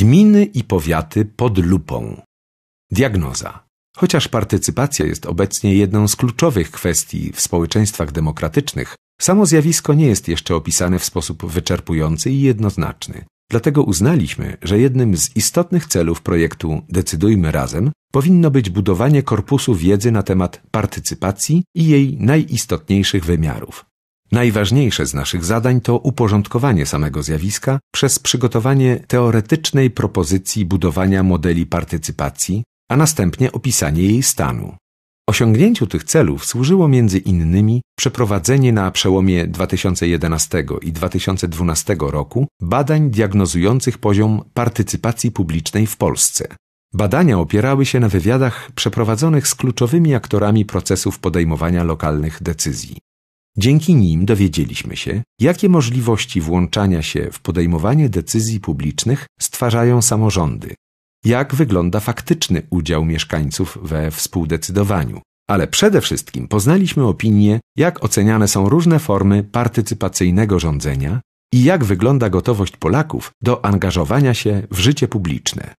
Gminy i powiaty pod lupą. Diagnoza. Chociaż partycypacja jest obecnie jedną z kluczowych kwestii w społeczeństwach demokratycznych, samo zjawisko nie jest jeszcze opisane w sposób wyczerpujący i jednoznaczny. Dlatego uznaliśmy, że jednym z istotnych celów projektu Decydujmy Razem powinno być budowanie korpusu wiedzy na temat partycypacji i jej najistotniejszych wymiarów. Najważniejsze z naszych zadań to uporządkowanie samego zjawiska przez przygotowanie teoretycznej propozycji budowania modeli partycypacji, a następnie opisanie jej stanu. Osiągnięciu tych celów służyło między innymi przeprowadzenie na przełomie 2011 i 2012 roku badań diagnozujących poziom partycypacji publicznej w Polsce. Badania opierały się na wywiadach przeprowadzonych z kluczowymi aktorami procesów podejmowania lokalnych decyzji. Dzięki nim dowiedzieliśmy się, jakie możliwości włączania się w podejmowanie decyzji publicznych stwarzają samorządy, jak wygląda faktyczny udział mieszkańców we współdecydowaniu, ale przede wszystkim poznaliśmy opinię, jak oceniane są różne formy partycypacyjnego rządzenia i jak wygląda gotowość Polaków do angażowania się w życie publiczne.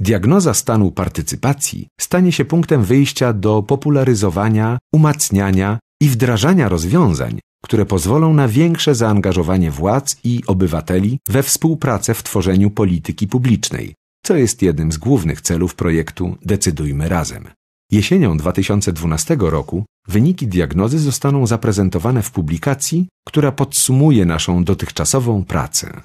Diagnoza stanu partycypacji stanie się punktem wyjścia do popularyzowania, umacniania i wdrażania rozwiązań, które pozwolą na większe zaangażowanie władz i obywateli we współpracę w tworzeniu polityki publicznej, co jest jednym z głównych celów projektu Decydujmy Razem. Jesienią 2012 roku wyniki diagnozy zostaną zaprezentowane w publikacji, która podsumuje naszą dotychczasową pracę.